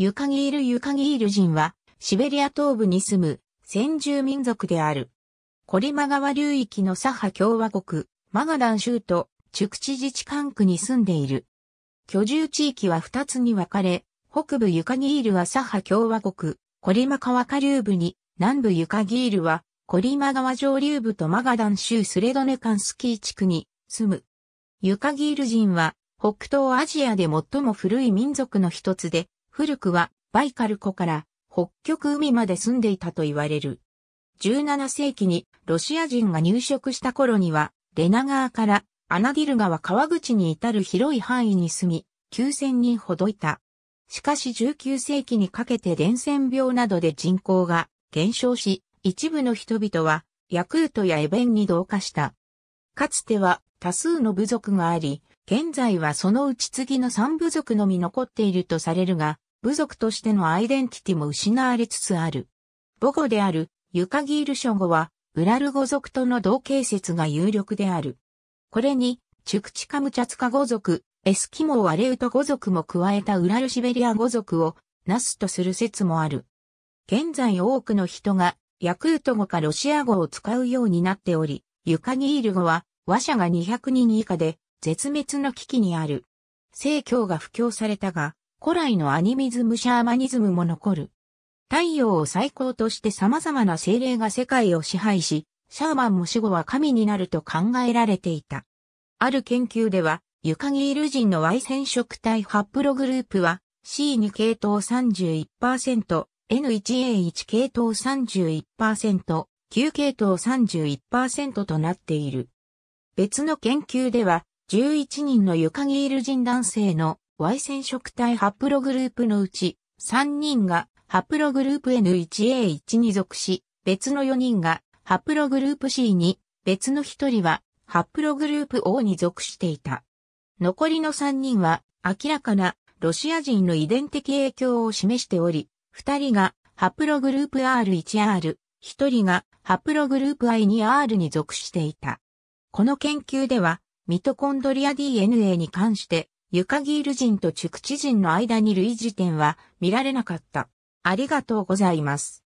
ユカギール・ユカギール人は、シベリア東部に住む先住民族である。コリマ川流域のサハ共和国、マガダン州と、チュクチ自治管区に住んでいる。居住地域は二つに分かれ、北部ユカギールはサハ共和国、コリマ川下流部に、南部ユカギールは、コリマ川上流部とマガダン州スレドネカンスキー地区に住む。ユカギール人は、北東アジアで最も古い民族の一つで、古くはバイカル湖から北極海まで住んでいたと言われる。17世紀にロシア人が入植した頃には、レナ川からアナディル川川口に至る広い範囲に住み、9000人ほどいた。しかし19世紀にかけて伝染病などで人口が減少し、一部の人々はヤクートやエベンに同化した。かつては多数の部族があり、現在はそのうち次の3部族のみ残っているとされるが、部族としてのアイデンティティも失われつつある。母語であるユカギール諸語は、ウラル語族との同系説が有力である。これに、チュクチカムチャツカ語族、エスキモーアレウト語族も加えたウラルシベリア語族を、ナスとする説もある。現在多くの人が、ヤクート語かロシア語を使うようになっており、ユカギール語は、話者が200人以下で、絶滅の危機にある。正教が布教されたが、古来のアニミズムシャーマニズムも残る。太陽を最高として様々な精霊が世界を支配し、シャーマンも死後は神になると考えられていた。ある研究では、ユカギール人の Y 染色体ハプログループは C2 系統31%、N1A1 系統31%、Q 系統31%となっている。別の研究では、11人のユカギール人男性の Y 染色体ハプログループのうち、3人がハプログループ N1A1 に属し、別の4人がハプログループ C に、別の1人はハプログループ O に属していた。残りの3人は明らかなロシア人の遺伝的影響を示しており、2人がハプログループ R1R、1人がハプログループ I2R に属していた。この研究では、ミトコンドリア DNA に関して、ユカギール人とチュクチ人の間に類似点は見られなかった。ありがとうございます。